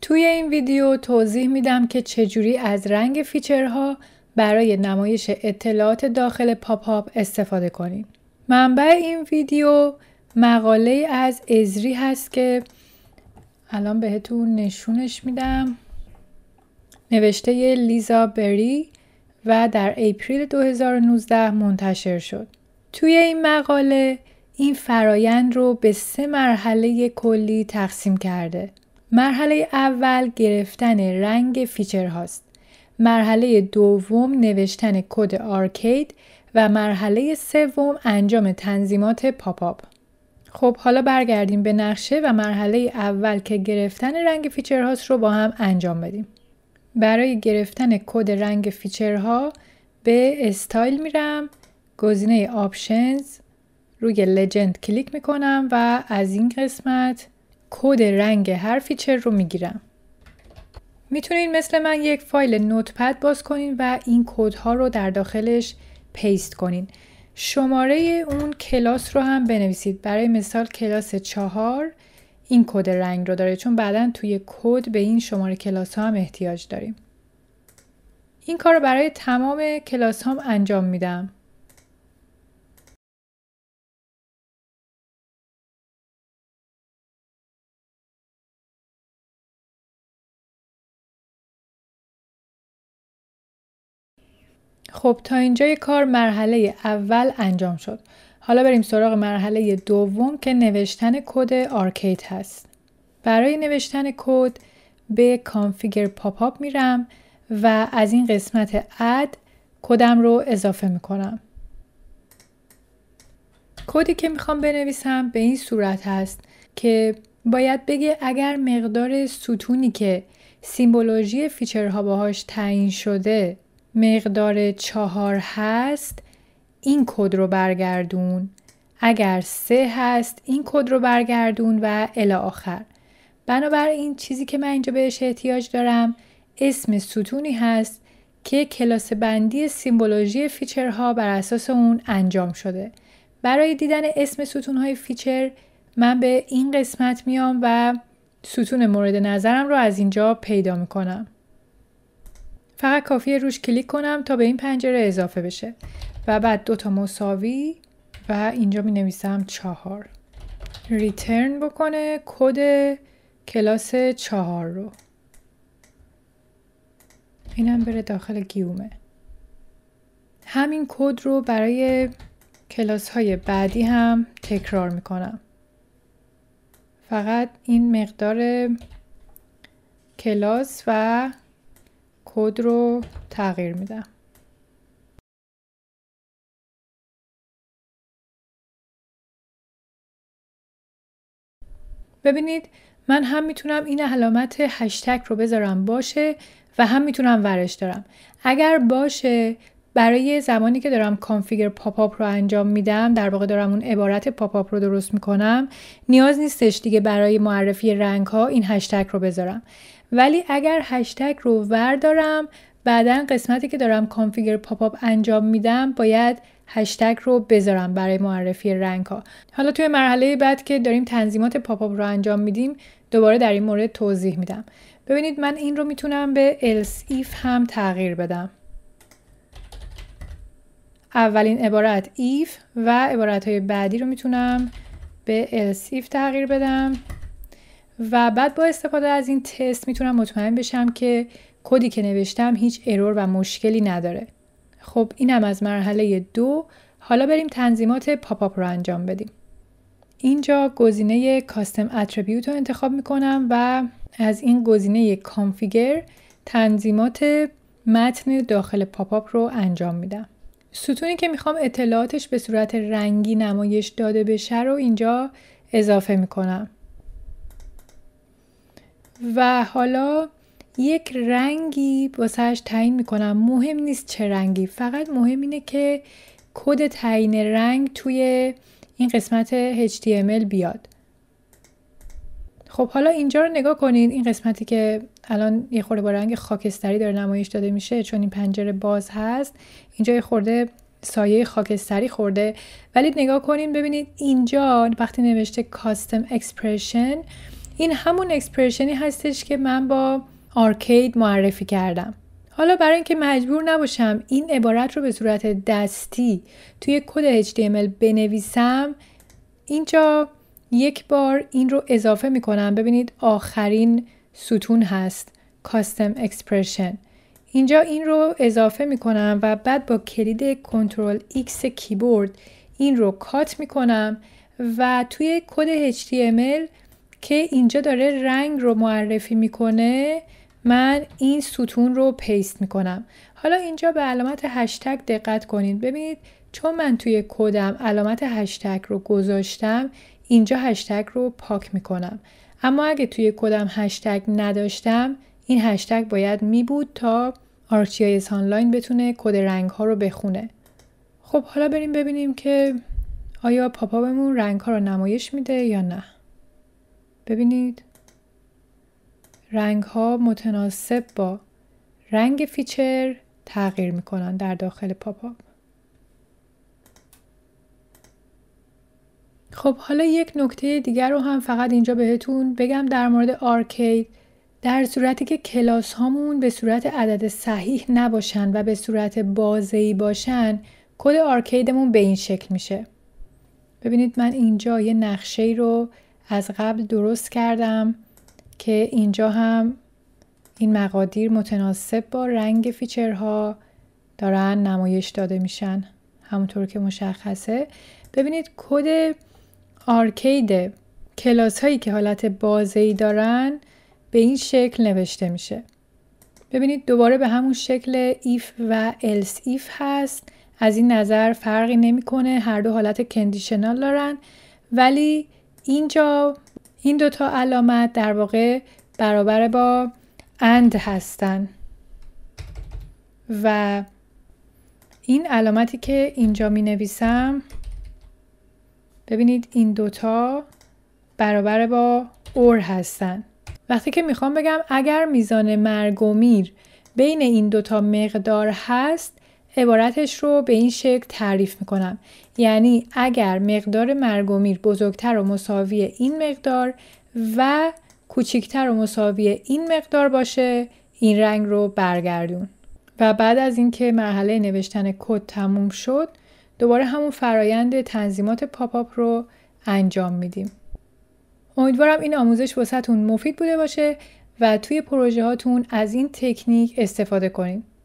توی این ویدیو توضیح میدم که چجوری از رنگ فیچرها برای نمایش اطلاعات داخل پاپ استفاده کنیم. منبع این ویدیو مقاله از ازری هست که الان بهتون نشونش میدم. نوشته لیزا بری و در اپریل 2019 منتشر شد. توی این مقاله این فرایند رو به سه مرحله کلی تقسیم کرده. مرحله اول گرفتن رنگ فیچر هاست. مرحله دوم نوشتن کد آرکید و مرحله سوم انجام تنظیمات پاپ آپ. خب حالا برگردیم به نقشه و مرحله اول که گرفتن رنگ فیچرهاست رو با هم انجام بدیم. برای گرفتن کد رنگ فیچرها به استایل میرم، گزینه آپشنز، روی لجند کلیک میکنم و از این قسمت کد رنگ هر فیچر رو میگیرم میتونید مثل من یک فایل نوتپد باز کنین و این کودها رو در داخلش پیست کنین شماره اون کلاس رو هم بنویسید برای مثال کلاس چهار این کد رنگ رو داره چون بعدا توی کد به این شماره کلاس ها هم احتیاج داریم این کار رو برای تمام کلاس هم انجام میدم خب تا اینجای کار مرحله اول انجام شد. حالا بریم سراغ مرحله دوم که نوشتن کد آرکیت هست. برای نوشتن کد به کانفیگر پاپ آپ میرم و از این قسمت اد کدم رو اضافه میکنم. کدی که میخوام بنویسم به این صورت هست که باید بگه اگر مقدار ستونی که سیمبولوژی فیچرها باهاش تعیین شده مقدار چهار هست این کد رو برگردون اگر سه هست این کد رو برگردون و الی آخر بنابراین چیزی که من اینجا بهش احتیاج دارم اسم ستونی هست که کلاس بندی سیمبولوژی فیچرها بر اساس اون انجام شده برای دیدن اسم ستون های فیچر من به این قسمت میام و ستون مورد نظرم رو از اینجا پیدا میکنم فقط کافیه روش کلیک کنم تا به این پنجره اضافه بشه و بعد دو تا مساوی و اینجا می نویسم چهار ریترن بکنه کد کلاس چهار رو اینم بره داخل گیومه همین کد رو برای کلاس های بعدی هم تکرار می کنم فقط این مقدار کلاس و کد رو تغییر میدم ببینید من هم میتونم این علامت هشتگ رو بذارم باشه و هم میتونم ورش دارم اگر باشه برای زمانی که دارم کانفیگر پاپ رو انجام میدم در واقع دارم اون عبارت پاپ رو درست میکنم نیاز نیستش دیگه برای معرفی رنگ ها این هشتگ رو بذارم ولی اگر هشتگ رو وردارم بعدا قسمتی که دارم کانفیگر پاپ آپ انجام میدم باید هشتگ رو بذارم برای معرفی رنگ ها حالا توی مرحله بعد که داریم تنظیمات پاپ آپ رو انجام میدیم دوباره در این مورد توضیح میدم ببینید من این رو میتونم به else if هم تغییر بدم اولین عبارت if و عبارت های بعدی رو میتونم به else if تغییر بدم و بعد با استفاده از این تست میتونم مطمئن بشم که کدی که نوشتم هیچ ارور و مشکلی نداره خب اینم از مرحله دو حالا بریم تنظیمات پاپاپ رو انجام بدیم اینجا گزینه کاستم اتریبیوت رو انتخاب میکنم و از این گزینه کانفیگر تنظیمات متن داخل پاپاپ رو انجام میدم ستونی که میخوام اطلاعاتش به صورت رنگی نمایش داده بشه رو اینجا اضافه میکنم و حالا یک رنگی واسهش تعیین میکنم مهم نیست چه رنگی فقط مهم اینه که کد تعیین رنگ توی این قسمت HTML بیاد خب حالا اینجا رو نگاه کنید این قسمتی که الان یه خورده با رنگ خاکستری داره نمایش داده میشه چون این پنجره باز هست اینجا یه خورده سایه خاکستری خورده ولی نگاه کنین ببینید اینجا وقتی نوشته کاستم اکسپرشن این همون اکسپرشنی هستش که من با آرکید معرفی کردم حالا برای اینکه مجبور نباشم این عبارت رو به صورت دستی توی کد HTML بنویسم اینجا یک بار این رو اضافه می کنم ببینید آخرین ستون هست کاستم expression اینجا این رو اضافه می کنم و بعد با کلید کنترل X کیبورد این رو کات می کنم و توی کد HTML که اینجا داره رنگ رو معرفی میکنه من این ستون رو پیست میکنم حالا اینجا به علامت هشتگ دقت کنید ببینید چون من توی کدم علامت هشتگ رو گذاشتم اینجا هشتگ رو پاک میکنم اما اگه توی کدم هشتگ نداشتم این هشتگ باید می بود تا آرچیایز آنلاین بتونه کد رنگ ها رو بخونه خب حالا بریم ببینیم که آیا پاپا بمون رنگ ها رو نمایش میده یا نه ببینید رنگ ها متناسب با رنگ فیچر تغییر میکنن در داخل پاپ خب حالا یک نکته دیگر رو هم فقط اینجا بهتون بگم در مورد آرکید در صورتی که کلاس هامون به صورت عدد صحیح نباشن و به صورت بازه‌ای باشن کد آرکیدمون به این شکل میشه ببینید من اینجا یه نقشه رو از قبل درست کردم که اینجا هم این مقادیر متناسب با رنگ فیچرها دارن نمایش داده میشن همونطور که مشخصه ببینید کد آرکید کلاس هایی که حالت بازه ای دارن به این شکل نوشته میشه ببینید دوباره به همون شکل ایف و else if هست از این نظر فرقی نمیکنه هر دو حالت کندیشنال دارن ولی اینجا این دوتا علامت در واقع برابر با اند هستن و این علامتی که اینجا می نویسم ببینید این دوتا برابر با اور هستن وقتی که میخوام بگم اگر میزان مرگ و میر بین این دوتا مقدار هست عبارتش رو به این شکل تعریف میکنم یعنی اگر مقدار مرگومیر بزرگتر و مساوی این مقدار و کوچیکتر و مساوی این مقدار باشه این رنگ رو برگردون و بعد از اینکه مرحله نوشتن کد تموم شد دوباره همون فرایند تنظیمات پاپاپ رو انجام میدیم امیدوارم این آموزش واسهتون مفید بوده باشه و توی پروژه هاتون از این تکنیک استفاده کنید